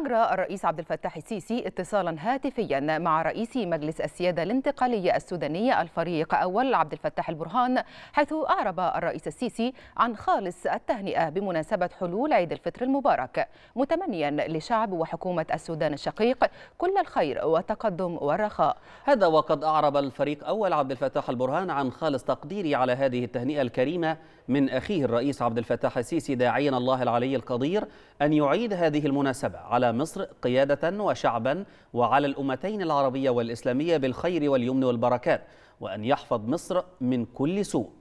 أجرى الرئيس عبد الفتاح السيسي اتصالا هاتفيا مع رئيس مجلس السيادة الانتقالية السودانية الفريق أول عبد الفتاح البرهان حيث أعرب الرئيس السيسي عن خالص التهنئة بمناسبة حلول عيد الفطر المبارك متمنيا لشعب وحكومة السودان الشقيق كل الخير والتقدم والرخاء هذا وقد أعرب الفريق أول عبد الفتاح البرهان عن خالص تقديري على هذه التهنئة الكريمة من أخيه الرئيس عبد الفتاح السيسي داعيا الله العلي القدير أن يعيد هذه المناسبة على مصر قيادة وشعبا وعلى الأمتين العربية والإسلامية بالخير واليمن والبركات وأن يحفظ مصر من كل سوء